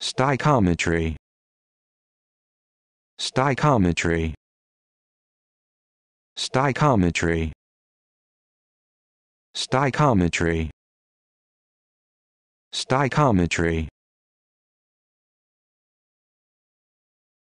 Stichometry. Stichometry. Stichometry. Stichometry. Stichometry.